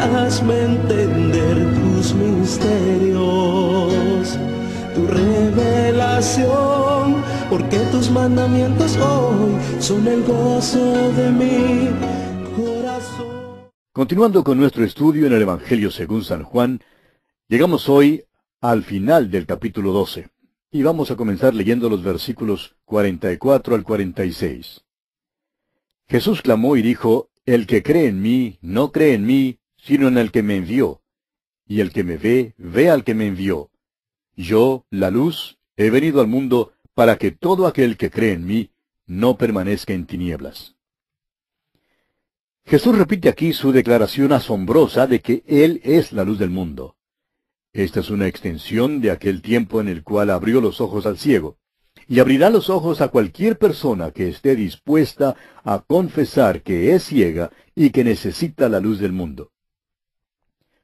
hazme entender tus misterios, tu revelación, porque tus mandamientos hoy son el gozo de mi corazón. Continuando con nuestro estudio en el Evangelio según San Juan, llegamos hoy al final del capítulo 12 y vamos a comenzar leyendo los versículos 44 al 46. Jesús clamó y dijo, El que cree en mí, no cree en mí, sino en el que me envió. Y el que me ve, ve al que me envió. Yo, la luz, he venido al mundo para que todo aquel que cree en mí no permanezca en tinieblas. Jesús repite aquí su declaración asombrosa de que Él es la luz del mundo. Esta es una extensión de aquel tiempo en el cual abrió los ojos al ciego, y abrirá los ojos a cualquier persona que esté dispuesta a confesar que es ciega y que necesita la luz del mundo.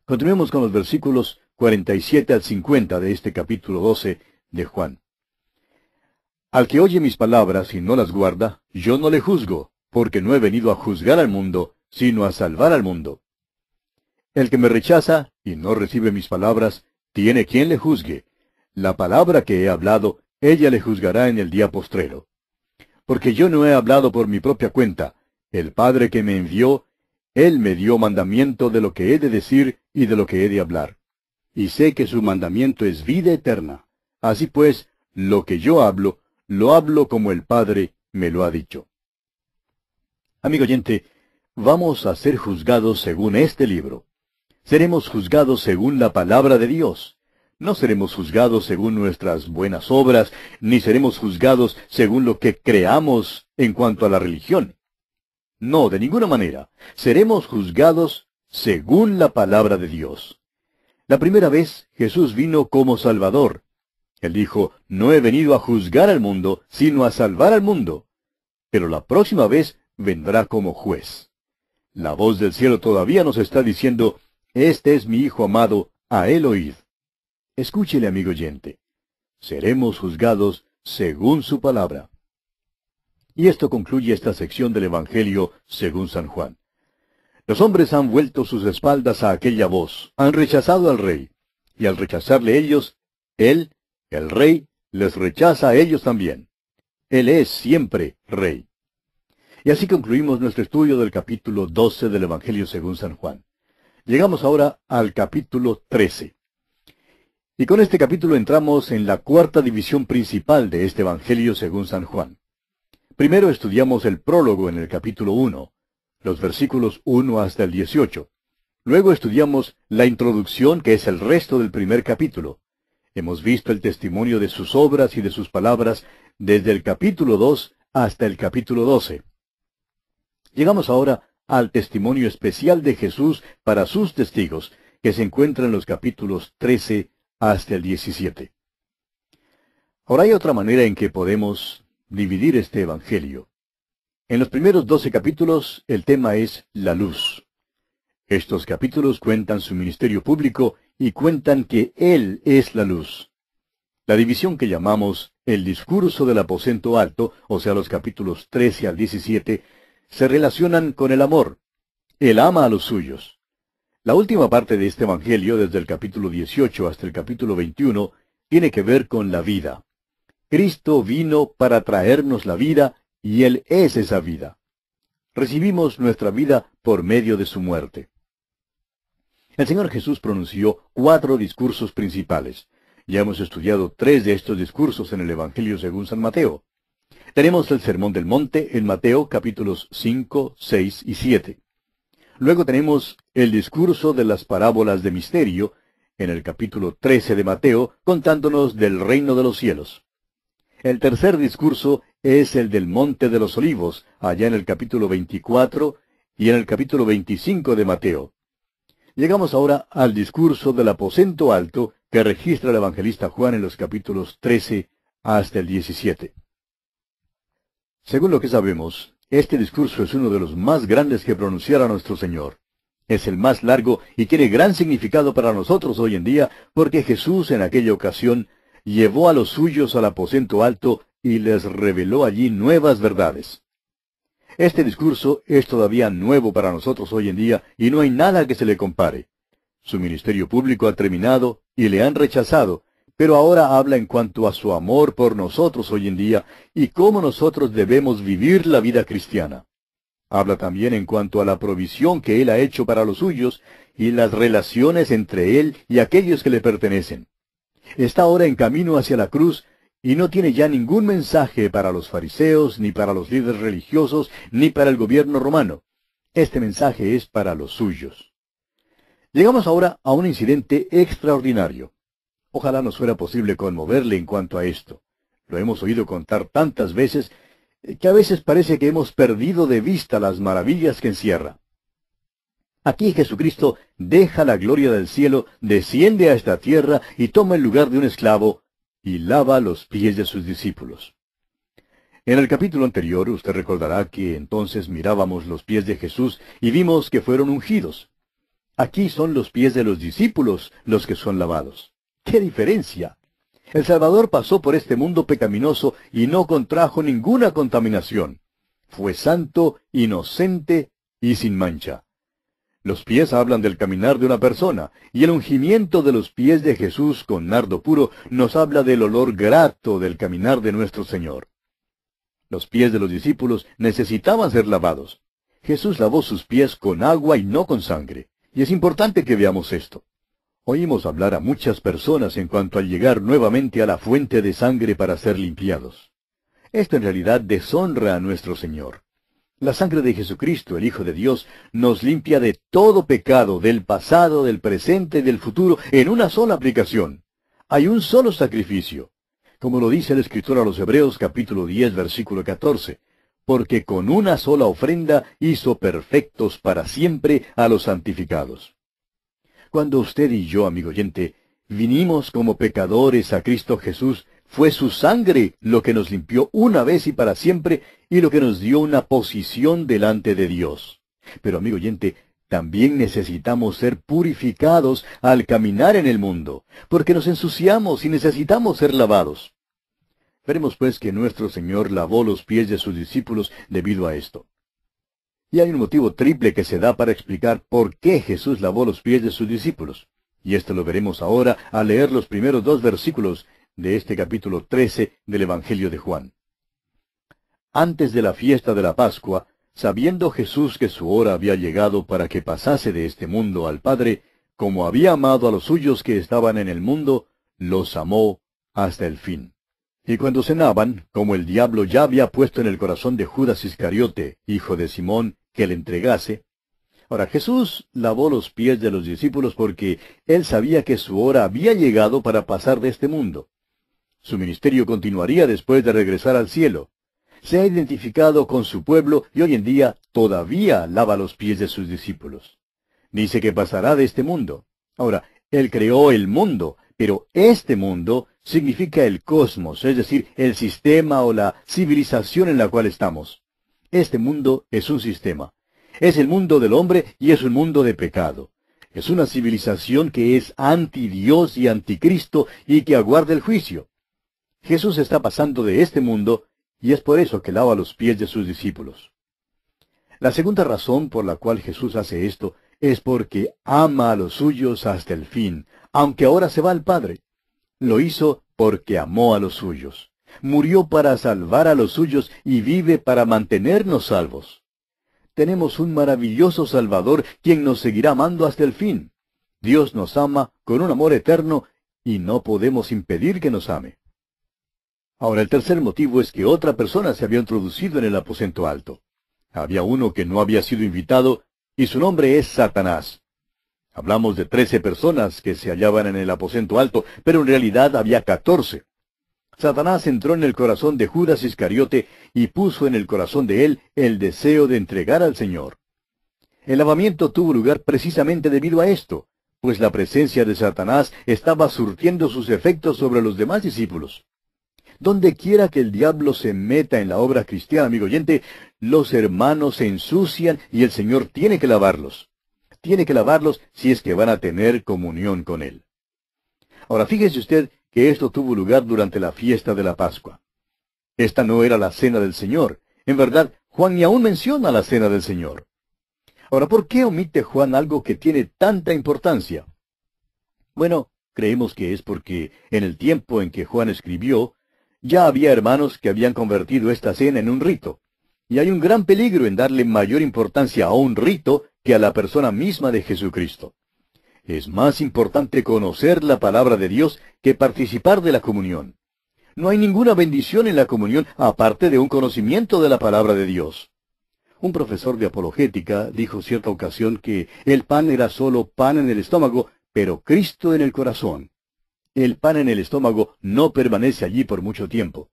Continuemos con los versículos 47 al 50 de este capítulo 12 de Juan. Al que oye mis palabras y no las guarda, yo no le juzgo, porque no he venido a juzgar al mundo, sino a salvar al mundo. El que me rechaza y no recibe mis palabras, tiene quien le juzgue. La palabra que he hablado, ella le juzgará en el día postrero. Porque yo no he hablado por mi propia cuenta, el Padre que me envió, él me dio mandamiento de lo que he de decir y de lo que he de hablar. Y sé que su mandamiento es vida eterna. Así pues, lo que yo hablo, lo hablo como el Padre me lo ha dicho. Amigo oyente, vamos a ser juzgados según este libro. Seremos juzgados según la palabra de Dios. No seremos juzgados según nuestras buenas obras, ni seremos juzgados según lo que creamos en cuanto a la religión. No, de ninguna manera. Seremos juzgados según la palabra de Dios. La primera vez Jesús vino como Salvador. Él dijo, no he venido a juzgar al mundo, sino a salvar al mundo. Pero la próxima vez vendrá como juez. La voz del cielo todavía nos está diciendo, este es mi Hijo amado, a él oíd. Escúchele, amigo oyente. Seremos juzgados según su palabra. Y esto concluye esta sección del Evangelio según San Juan. Los hombres han vuelto sus espaldas a aquella voz, han rechazado al rey, y al rechazarle ellos, él, el rey, les rechaza a ellos también. Él es siempre rey. Y así concluimos nuestro estudio del capítulo 12 del Evangelio según San Juan. Llegamos ahora al capítulo 13. Y con este capítulo entramos en la cuarta división principal de este Evangelio según San Juan. Primero estudiamos el prólogo en el capítulo 1, los versículos 1 hasta el 18. Luego estudiamos la introducción que es el resto del primer capítulo. Hemos visto el testimonio de sus obras y de sus palabras desde el capítulo 2 hasta el capítulo 12. Llegamos ahora al testimonio especial de Jesús para sus testigos, que se encuentra en los capítulos 13 hasta el 17. Ahora hay otra manera en que podemos dividir este Evangelio. En los primeros doce capítulos el tema es la luz. Estos capítulos cuentan su ministerio público y cuentan que Él es la luz. La división que llamamos el discurso del aposento alto, o sea los capítulos 13 al 17, se relacionan con el amor. Él ama a los suyos. La última parte de este Evangelio, desde el capítulo 18 hasta el capítulo 21, tiene que ver con la vida. Cristo vino para traernos la vida y Él es esa vida. Recibimos nuestra vida por medio de su muerte. El Señor Jesús pronunció cuatro discursos principales. Ya hemos estudiado tres de estos discursos en el Evangelio según San Mateo. Tenemos el Sermón del Monte en Mateo capítulos 5, 6 y 7. Luego tenemos el discurso de las parábolas de misterio en el capítulo 13 de Mateo contándonos del reino de los cielos. El tercer discurso es el del Monte de los Olivos, allá en el capítulo 24 y en el capítulo 25 de Mateo. Llegamos ahora al discurso del aposento alto que registra el evangelista Juan en los capítulos 13 hasta el 17. Según lo que sabemos, este discurso es uno de los más grandes que pronunciara nuestro Señor. Es el más largo y tiene gran significado para nosotros hoy en día porque Jesús en aquella ocasión llevó a los suyos al aposento alto y les reveló allí nuevas verdades. Este discurso es todavía nuevo para nosotros hoy en día y no hay nada que se le compare. Su ministerio público ha terminado y le han rechazado, pero ahora habla en cuanto a su amor por nosotros hoy en día y cómo nosotros debemos vivir la vida cristiana. Habla también en cuanto a la provisión que Él ha hecho para los suyos y las relaciones entre Él y aquellos que le pertenecen está ahora en camino hacia la cruz y no tiene ya ningún mensaje para los fariseos, ni para los líderes religiosos, ni para el gobierno romano. Este mensaje es para los suyos. Llegamos ahora a un incidente extraordinario. Ojalá nos fuera posible conmoverle en cuanto a esto. Lo hemos oído contar tantas veces eh, que a veces parece que hemos perdido de vista las maravillas que encierra. Aquí Jesucristo deja la gloria del cielo, desciende a esta tierra y toma el lugar de un esclavo y lava los pies de sus discípulos. En el capítulo anterior usted recordará que entonces mirábamos los pies de Jesús y vimos que fueron ungidos. Aquí son los pies de los discípulos los que son lavados. ¡Qué diferencia! El Salvador pasó por este mundo pecaminoso y no contrajo ninguna contaminación. Fue santo, inocente y sin mancha. Los pies hablan del caminar de una persona, y el ungimiento de los pies de Jesús con nardo puro nos habla del olor grato del caminar de nuestro Señor. Los pies de los discípulos necesitaban ser lavados. Jesús lavó sus pies con agua y no con sangre, y es importante que veamos esto. Oímos hablar a muchas personas en cuanto al llegar nuevamente a la fuente de sangre para ser limpiados. Esto en realidad deshonra a nuestro Señor. La sangre de Jesucristo, el Hijo de Dios, nos limpia de todo pecado, del pasado, del presente y del futuro, en una sola aplicación. Hay un solo sacrificio. Como lo dice el escritor a los Hebreos capítulo 10 versículo 14, porque con una sola ofrenda hizo perfectos para siempre a los santificados. Cuando usted y yo, amigo oyente, vinimos como pecadores a Cristo Jesús fue su sangre lo que nos limpió una vez y para siempre y lo que nos dio una posición delante de Dios. Pero amigo oyente, también necesitamos ser purificados al caminar en el mundo, porque nos ensuciamos y necesitamos ser lavados. Veremos pues que nuestro Señor lavó los pies de sus discípulos debido a esto. Y hay un motivo triple que se da para explicar por qué Jesús lavó los pies de sus discípulos. Y esto lo veremos ahora al leer los primeros dos versículos de este capítulo 13 del Evangelio de Juan. Antes de la fiesta de la Pascua, sabiendo Jesús que su hora había llegado para que pasase de este mundo al Padre, como había amado a los suyos que estaban en el mundo, los amó hasta el fin. Y cuando cenaban, como el diablo ya había puesto en el corazón de Judas Iscariote, hijo de Simón, que le entregase, Ahora Jesús lavó los pies de los discípulos porque él sabía que su hora había llegado para pasar de este mundo. Su ministerio continuaría después de regresar al cielo. Se ha identificado con su pueblo y hoy en día todavía lava los pies de sus discípulos. Dice que pasará de este mundo. Ahora, Él creó el mundo, pero este mundo significa el cosmos, es decir, el sistema o la civilización en la cual estamos. Este mundo es un sistema. Es el mundo del hombre y es un mundo de pecado. Es una civilización que es anti Dios y anticristo y que aguarda el juicio. Jesús está pasando de este mundo y es por eso que lava los pies de sus discípulos. La segunda razón por la cual Jesús hace esto es porque ama a los suyos hasta el fin, aunque ahora se va al Padre. Lo hizo porque amó a los suyos. Murió para salvar a los suyos y vive para mantenernos salvos. Tenemos un maravilloso Salvador quien nos seguirá amando hasta el fin. Dios nos ama con un amor eterno y no podemos impedir que nos ame. Ahora, el tercer motivo es que otra persona se había introducido en el aposento alto. Había uno que no había sido invitado, y su nombre es Satanás. Hablamos de trece personas que se hallaban en el aposento alto, pero en realidad había catorce. Satanás entró en el corazón de Judas Iscariote y puso en el corazón de él el deseo de entregar al Señor. El lavamiento tuvo lugar precisamente debido a esto, pues la presencia de Satanás estaba surtiendo sus efectos sobre los demás discípulos. Donde quiera que el diablo se meta en la obra cristiana, amigo oyente, los hermanos se ensucian y el Señor tiene que lavarlos. Tiene que lavarlos si es que van a tener comunión con Él. Ahora fíjese usted que esto tuvo lugar durante la fiesta de la Pascua. Esta no era la cena del Señor. En verdad, Juan ni aún menciona la cena del Señor. Ahora, ¿por qué omite Juan algo que tiene tanta importancia? Bueno, creemos que es porque en el tiempo en que Juan escribió, ya había hermanos que habían convertido esta cena en un rito. Y hay un gran peligro en darle mayor importancia a un rito que a la persona misma de Jesucristo. Es más importante conocer la palabra de Dios que participar de la comunión. No hay ninguna bendición en la comunión aparte de un conocimiento de la palabra de Dios. Un profesor de apologética dijo cierta ocasión que el pan era solo pan en el estómago, pero Cristo en el corazón el pan en el estómago no permanece allí por mucho tiempo.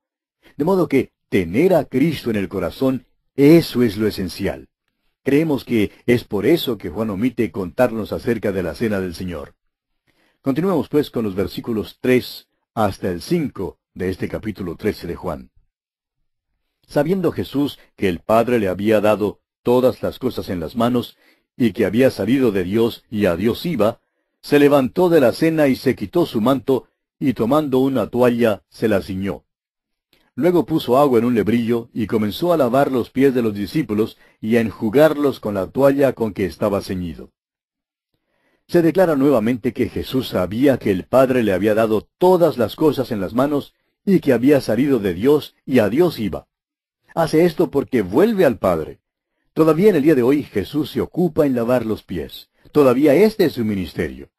De modo que tener a Cristo en el corazón, eso es lo esencial. Creemos que es por eso que Juan omite contarnos acerca de la cena del Señor. Continuemos pues con los versículos 3 hasta el 5 de este capítulo 13 de Juan. Sabiendo Jesús que el Padre le había dado todas las cosas en las manos, y que había salido de Dios y a Dios iba, se levantó de la cena y se quitó su manto, y tomando una toalla se la ciñó. Luego puso agua en un lebrillo y comenzó a lavar los pies de los discípulos y a enjugarlos con la toalla con que estaba ceñido. Se declara nuevamente que Jesús sabía que el Padre le había dado todas las cosas en las manos y que había salido de Dios y a Dios iba. Hace esto porque vuelve al Padre. Todavía en el día de hoy Jesús se ocupa en lavar los pies. Todavía este es su ministerio.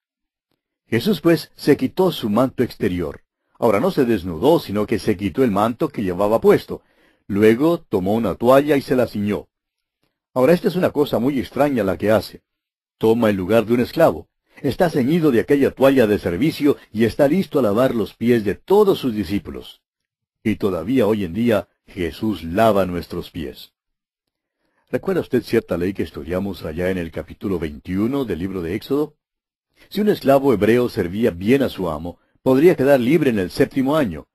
Jesús pues se quitó su manto exterior. Ahora no se desnudó, sino que se quitó el manto que llevaba puesto. Luego tomó una toalla y se la ciñó. Ahora esta es una cosa muy extraña la que hace. Toma el lugar de un esclavo. Está ceñido de aquella toalla de servicio y está listo a lavar los pies de todos sus discípulos. Y todavía hoy en día Jesús lava nuestros pies. ¿Recuerda usted cierta ley que estudiamos allá en el capítulo 21 del libro de Éxodo? Si un esclavo hebreo servía bien a su amo, podría quedar libre en el séptimo año.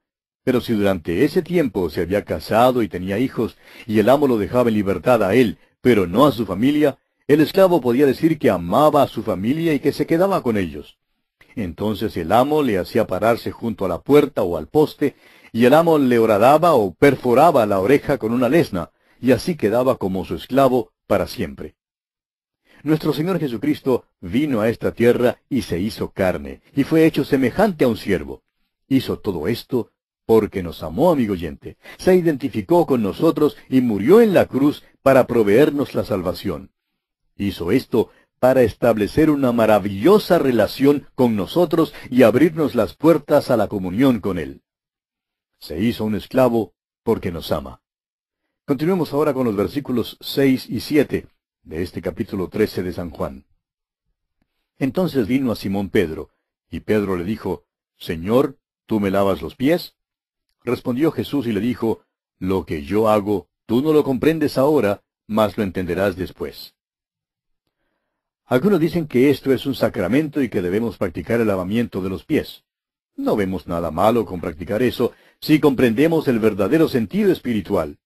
Pero si durante ese tiempo se había casado y tenía hijos, y el amo lo dejaba en libertad a él, pero no a su familia, el esclavo podía decir que amaba a su familia y que se quedaba con ellos. Entonces el amo le hacía pararse junto a la puerta o al poste, y el amo le horadaba o perforaba la oreja con una lesna, y así quedaba como su esclavo para siempre. Nuestro Señor Jesucristo vino a esta tierra y se hizo carne, y fue hecho semejante a un siervo. Hizo todo esto porque nos amó, amigo oyente, se identificó con nosotros y murió en la cruz para proveernos la salvación. Hizo esto para establecer una maravillosa relación con nosotros y abrirnos las puertas a la comunión con Él. Se hizo un esclavo porque nos ama. Continuemos ahora con los versículos 6 y 7 de este capítulo 13 de San Juan. Entonces vino a Simón Pedro, y Pedro le dijo, Señor, ¿tú me lavas los pies? Respondió Jesús y le dijo, Lo que yo hago, tú no lo comprendes ahora, mas lo entenderás después. Algunos dicen que esto es un sacramento y que debemos practicar el lavamiento de los pies. No vemos nada malo con practicar eso si comprendemos el verdadero sentido espiritual.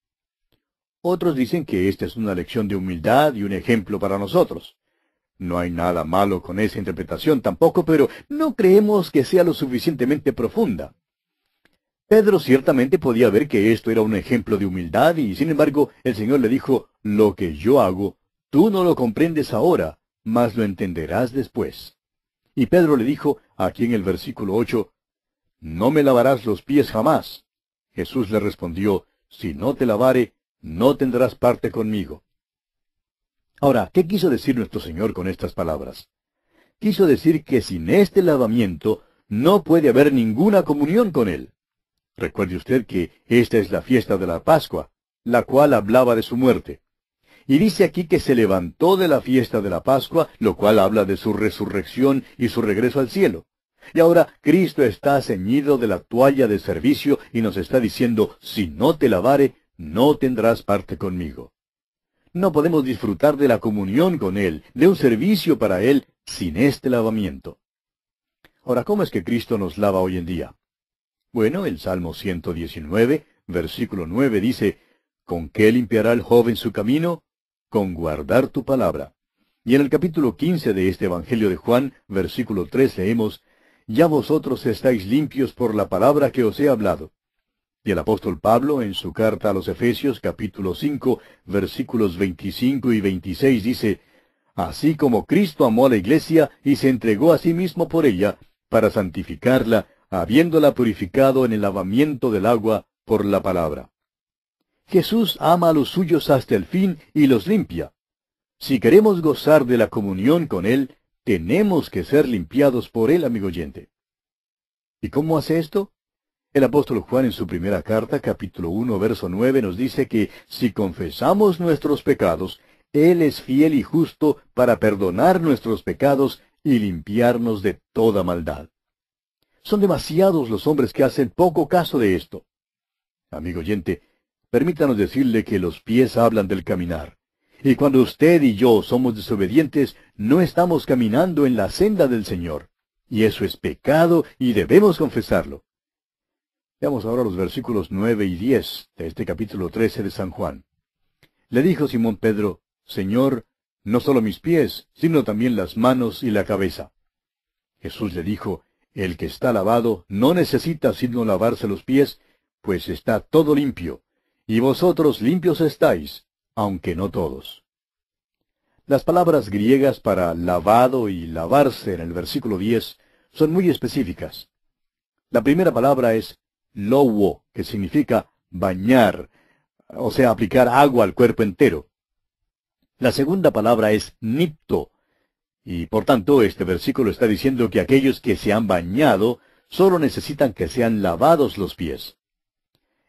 Otros dicen que esta es una lección de humildad y un ejemplo para nosotros. No hay nada malo con esa interpretación tampoco, pero no creemos que sea lo suficientemente profunda. Pedro ciertamente podía ver que esto era un ejemplo de humildad y sin embargo el Señor le dijo, lo que yo hago, tú no lo comprendes ahora, mas lo entenderás después. Y Pedro le dijo, aquí en el versículo 8, no me lavarás los pies jamás. Jesús le respondió, si no te lavare, no tendrás parte conmigo. Ahora, ¿qué quiso decir nuestro Señor con estas palabras? Quiso decir que sin este lavamiento no puede haber ninguna comunión con Él. Recuerde usted que esta es la fiesta de la Pascua, la cual hablaba de su muerte. Y dice aquí que se levantó de la fiesta de la Pascua, lo cual habla de su resurrección y su regreso al cielo. Y ahora Cristo está ceñido de la toalla de servicio y nos está diciendo, si no te lavare, no tendrás parte conmigo. No podemos disfrutar de la comunión con Él, de un servicio para Él, sin este lavamiento. Ahora, ¿cómo es que Cristo nos lava hoy en día? Bueno, el Salmo 119, versículo 9 dice, ¿Con qué limpiará el joven su camino? Con guardar tu palabra. Y en el capítulo 15 de este Evangelio de Juan, versículo 3 leemos, Ya vosotros estáis limpios por la palabra que os he hablado. Y el apóstol Pablo en su carta a los Efesios capítulo 5 versículos 25 y 26 dice, Así como Cristo amó a la iglesia y se entregó a sí mismo por ella, para santificarla, habiéndola purificado en el lavamiento del agua por la palabra. Jesús ama a los suyos hasta el fin y los limpia. Si queremos gozar de la comunión con Él, tenemos que ser limpiados por Él, amigo oyente. ¿Y cómo hace esto? El apóstol Juan en su primera carta, capítulo 1, verso 9, nos dice que si confesamos nuestros pecados, Él es fiel y justo para perdonar nuestros pecados y limpiarnos de toda maldad. Son demasiados los hombres que hacen poco caso de esto. Amigo oyente, permítanos decirle que los pies hablan del caminar. Y cuando usted y yo somos desobedientes, no estamos caminando en la senda del Señor. Y eso es pecado y debemos confesarlo. Veamos ahora los versículos nueve y diez de este capítulo trece de San Juan. Le dijo Simón Pedro, Señor, no solo mis pies, sino también las manos y la cabeza. Jesús le dijo, El que está lavado no necesita sino lavarse los pies, pues está todo limpio, y vosotros limpios estáis, aunque no todos. Las palabras griegas para lavado y lavarse en el versículo 10 son muy específicas. La primera palabra es lowo, que significa bañar, o sea, aplicar agua al cuerpo entero. La segunda palabra es nipto, y por tanto este versículo está diciendo que aquellos que se han bañado solo necesitan que sean lavados los pies.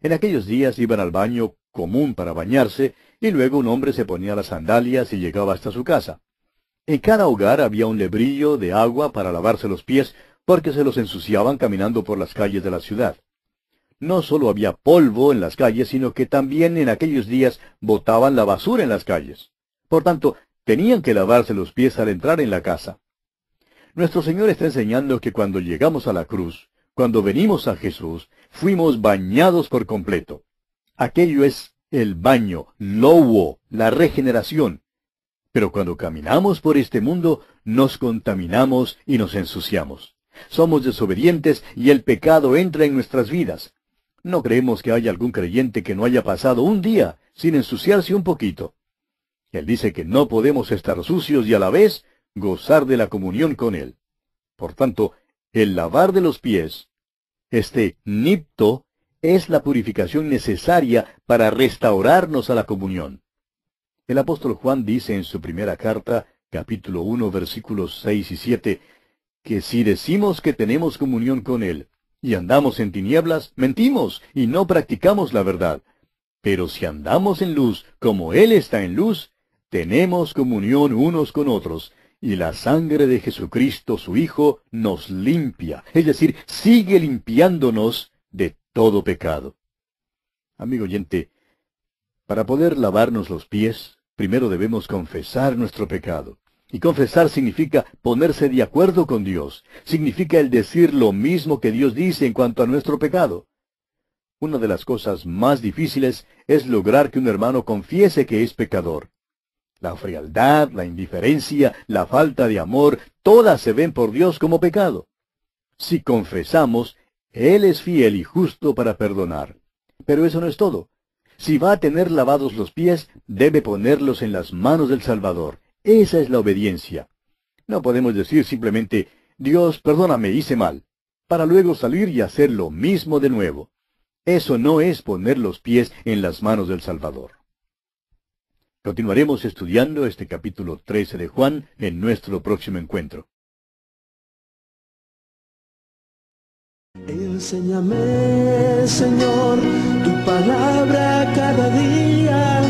En aquellos días iban al baño común para bañarse, y luego un hombre se ponía las sandalias y llegaba hasta su casa. En cada hogar había un lebrillo de agua para lavarse los pies, porque se los ensuciaban caminando por las calles de la ciudad no solo había polvo en las calles, sino que también en aquellos días botaban la basura en las calles. Por tanto, tenían que lavarse los pies al entrar en la casa. Nuestro Señor está enseñando que cuando llegamos a la cruz, cuando venimos a Jesús, fuimos bañados por completo. Aquello es el baño, lobo, la regeneración. Pero cuando caminamos por este mundo, nos contaminamos y nos ensuciamos. Somos desobedientes y el pecado entra en nuestras vidas. No creemos que haya algún creyente que no haya pasado un día sin ensuciarse un poquito. Él dice que no podemos estar sucios y a la vez gozar de la comunión con Él. Por tanto, el lavar de los pies, este nipto, es la purificación necesaria para restaurarnos a la comunión. El apóstol Juan dice en su primera carta, capítulo 1, versículos 6 y 7, que si decimos que tenemos comunión con Él y andamos en tinieblas, mentimos y no practicamos la verdad. Pero si andamos en luz, como Él está en luz, tenemos comunión unos con otros, y la sangre de Jesucristo su Hijo nos limpia, es decir, sigue limpiándonos de todo pecado. Amigo oyente, para poder lavarnos los pies, primero debemos confesar nuestro pecado. Y confesar significa ponerse de acuerdo con Dios, significa el decir lo mismo que Dios dice en cuanto a nuestro pecado. Una de las cosas más difíciles es lograr que un hermano confiese que es pecador. La frialdad, la indiferencia, la falta de amor, todas se ven por Dios como pecado. Si confesamos, Él es fiel y justo para perdonar. Pero eso no es todo. Si va a tener lavados los pies, debe ponerlos en las manos del Salvador. Esa es la obediencia. No podemos decir simplemente, Dios, perdóname, hice mal, para luego salir y hacer lo mismo de nuevo. Eso no es poner los pies en las manos del Salvador. Continuaremos estudiando este capítulo 13 de Juan en nuestro próximo encuentro. Enséñame, Señor, tu palabra cada día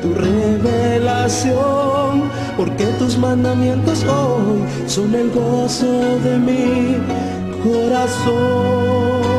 tu revelación, porque tus mandamientos hoy son el gozo de mi corazón.